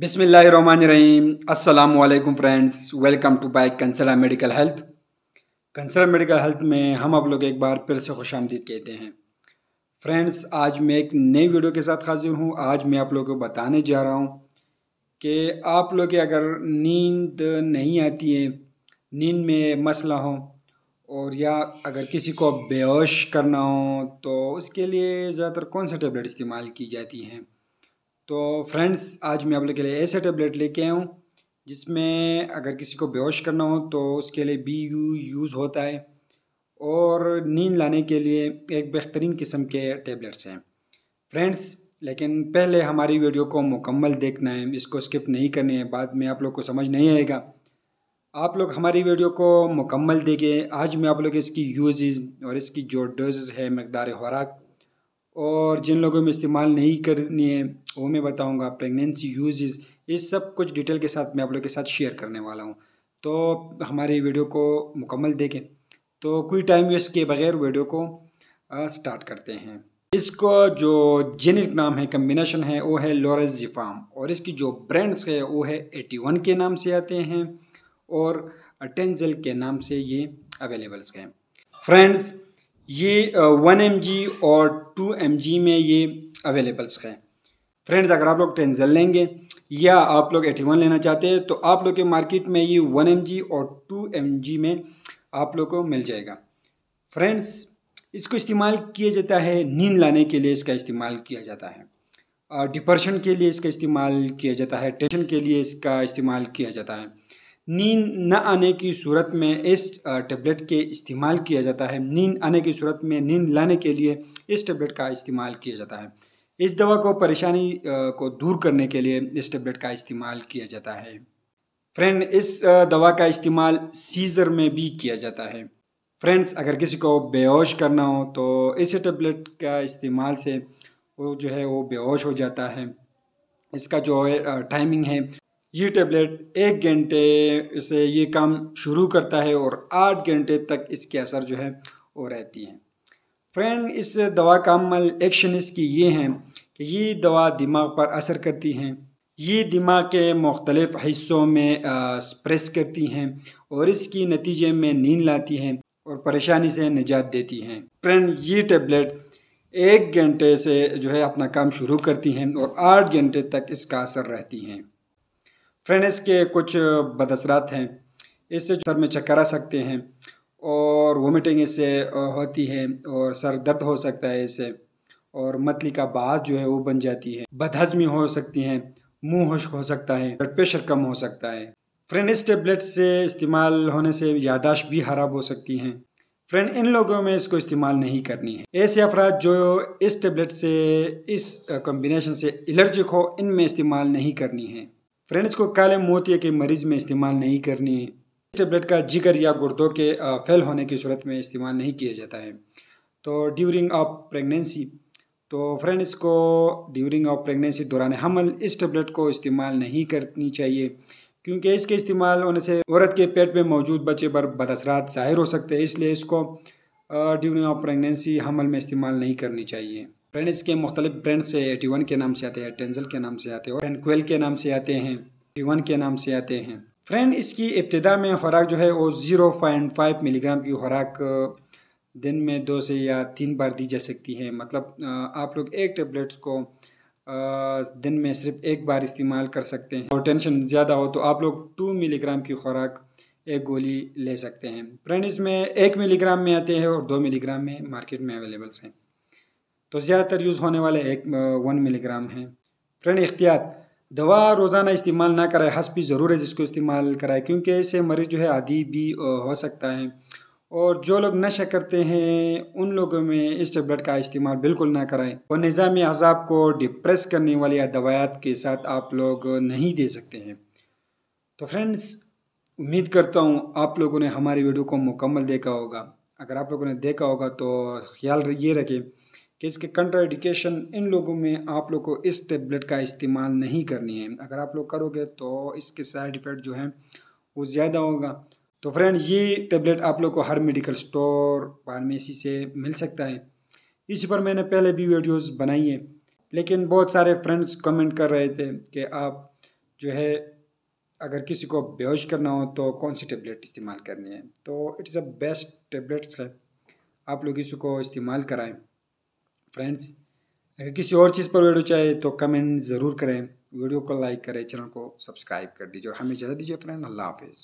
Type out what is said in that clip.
बिसमीम अल्लाम friends welcome to bike कंसरा मेडिकल हेल्थ कंसरा मेडिकल हेल्थ में हम आप लोग एक बार फिर से खुश आमदीद कहते हैं फ्रेंड्स आज मैं एक नई वीडियो के साथ हाजिर हूँ आज मैं आप लोगों को बताने जा रहा हूँ कि आप लोग अगर नींद नहीं आती है नींद में मसला हो और या अगर किसी को बेहोश करना हो तो उसके लिए ज़्यादातर कौन सा टेबलेट इस्तेमाल की जाती हैं तो फ्रेंड्स आज मैं आप लोग के लिए ऐसे टैबलेट लेके आया हूँ जिसमें अगर किसी को बेहोश करना हो तो उसके लिए बी यू यूज़ होता है और नींद लाने के लिए एक बेहतरीन किस्म के टैबलेट्स हैं फ्रेंड्स लेकिन पहले हमारी वीडियो को मुकम्मल देखना है इसको स्किप नहीं करनी है बाद में आप लोग को समझ नहीं आएगा आप लोग हमारी वीडियो को मुकम्मल देखें आज मैं आप लोग इसकी यूज़ और इसकी जो डोजेज़ है मकदार खुराक और जिन लोगों में इस्तेमाल नहीं करनी है वो मैं बताऊंगा प्रेगनेंसी यूजेस ये सब कुछ डिटेल के साथ मैं आप लोग के साथ शेयर करने वाला हूँ तो हमारे वीडियो को मुकम्मल देखें तो कोई टाइम वेस्ट के बगैर वीडियो को स्टार्ट करते हैं इसको जो जेनिक नाम है कम्बिनेशन है वो है लॉरेंस जिफाम और इसकी जो ब्रांड्स है वो है एटी वन के नाम से आते हैं और अटेंजल के नाम से ये अवेलेबल्स हैं फ्रेंड्स ये वन एम और टू एम में ये अवेलेबल्स हैं फ्रेंड्स अगर आप लोग टेंजल लेंगे या आप लोग एटी वन लेना चाहते हैं तो आप लोग के मार्केट में ये वन एम और टू एम में आप लोग को मिल जाएगा फ्रेंड्स इसको इस्तेमाल किया जाता है नींद लाने के लिए इसका इस्तेमाल किया जाता है डिप्रेशन के लिए इसका इस्तेमाल किया जाता है टेंशन के लिए इसका इस्तेमाल किया जाता है नींद न आने की सूरत में इस टेबलेट के इस्तेमाल किया जाता है नींद आने की सूरत में नींद लाने के लिए इस टेबलेट का इस्तेमाल किया जाता है इस दवा को परेशानी को दूर करने के लिए इस टेबलेट का इस्तेमाल किया जाता है फ्रेंड इस दवा का इस्तेमाल सीज़र में भी किया जाता है फ्रेंड्स अगर किसी को बेहोश करना हो तो इस टेबलेट का इस्तेमाल से वो जो है वो बेहोश हो जाता है इसका जो है टाइमिंग है ये टेबलेट एक घंटे से ये काम शुरू करता है और आठ घंटे तक इसके असर जो है वो रहती हैं फ्रेंड इस दवा का अमल एक्शन इसकी ये हैं कि ये दवा दिमाग पर असर करती हैं ये दिमाग के मुख्तलिफ़ हिस्सों में स्प्रेस करती हैं और इसकी नतीजे में नींद लाती हैं और परेशानी से निजात देती हैं फ्रेंड ये टेबलेट एक घंटे से जो है अपना काम शुरू करती हैं और आठ घंटे तक इसका असर रहती हैं फ्रेंड इसके कुछ बदसरात हैं इससे सर में चक्कर आ सकते हैं और वोमिटिंग इससे होती है और सर दर्द हो सकता है इससे और मतली का बास जो है वो बन जाती है बदहजमी हो सकती है मुँह खुश्क हो सकता है ब्लड प्रेशर कम हो सकता है फ्रेंड इस टेबलेट से इस्तेमाल होने से यादाश्त भी खराब हो सकती हैं फ्रेंड इन लोगों में इसको इस्तेमाल नहीं करनी है ऐसे अफराद जो इस टेबलेट से इस कॉम्बिनेशन से एलर्जिक हो इनमें इस्तेमाल नहीं करनी है फ्रेंड्स को काले मोतिया के मरीज में इस्तेमाल नहीं करनी है टेबलेट का जिगर या गुर्दों के फेल होने की सूरत में इस्तेमाल नहीं किया जाता है तो ड्यूरिंग ऑफ प्रेगनेंसी तो फ्रेंड्स को ड्यूरिंग ऑफ प्रेगनेंसी दौरान हमल इस टेबलेट को इस्तेमाल नहीं करनी चाहिए क्योंकि इसके इस्तेमाल होने से औरत के पेट में मौजूद बच्चे पर बदअसरात ज़ाहिर हो सकते हैं इसलिए इसको ड्यूरिंग ऑफ प्रेगनेंसी हमल में इस्तेमाल नहीं करनी चाहिए ब्रांड इसके मुख्तलिफ ब्रांड से एटी वन के नाम से आते हैं टेंजल के नाम से आते हैं और एनक्वेल के नाम से आते हैं एटी वन के नाम से आते हैं फ्रेंड इसकी इब्तदा में खुराक जो है वो ज़ीरो पॉइंट फाइव मिलीग्राम की खुराक दिन में दो से या तीन बार दी जा सकती है मतलब आप लोग एक टेबलेट्स को दिन में सिर्फ एक बार इस्तेमाल कर सकते हैं और टेंशन ज़्यादा हो तो आप लोग टू मिलीग्राम की खुराक एक गोली ले सकते हैं फ्रेंड इसमें एक मिलीग्राम में आते हैं और दो मिलीग्राम में मार्केट में अवेलेबल्स हैं तो ज़्यादातर यूज़ होने वाले एक वन मिलीग्राम हैं फ्रेंड एहतियात दवा रोज़ाना इस्तेमाल ना कराए भी ज़रूर है जिसको इस्तेमाल कराए क्योंकि ऐसे मरीज़ जो है आदि भी हो सकता है और जो लोग नशा करते हैं उन लोगों में इस टेबलेट का इस्तेमाल बिल्कुल ना कराएं और निज़ाम अजाब को डिप्रेस करने वाली दवायात के साथ आप लोग नहीं दे सकते हैं तो फ्रेंड्स उम्मीद करता हूँ आप लोगों ने हमारी वीडियो को मुकम्मल देखा होगा अगर आप लोगों ने देखा होगा तो ख्याल ये रखें कि इसके कंट्राइडिकेशन इन लोगों में आप लोग को इस टेबलेट का इस्तेमाल नहीं करनी है अगर आप लोग करोगे तो इसके साइड इफ़ेक्ट जो हैं वो ज़्यादा होगा तो फ्रेंड ये टेबलेट आप लोग को हर मेडिकल स्टोर फार्मेसी से मिल सकता है इस पर मैंने पहले भी वीडियोस बनाई हैं लेकिन बहुत सारे फ्रेंड्स कमेंट कर रहे थे कि आप जो है अगर किसी को बेहोश करना हो तो कौन सी टेबलेट इस्तेमाल करनी है तो इट्स अ बेस्ट टेबलेट्स है आप लोग इसको इस्तेमाल कराएं फ्रेंड्स अगर किसी और चीज़ पर वीडियो चाहिए तो कमेंट ज़रूर करें वीडियो को लाइक करें चैनल को सब्सक्राइब कर दीजिए और हमें इजाज़त दीजिए फ्रेंड अल्लाह हाफिज़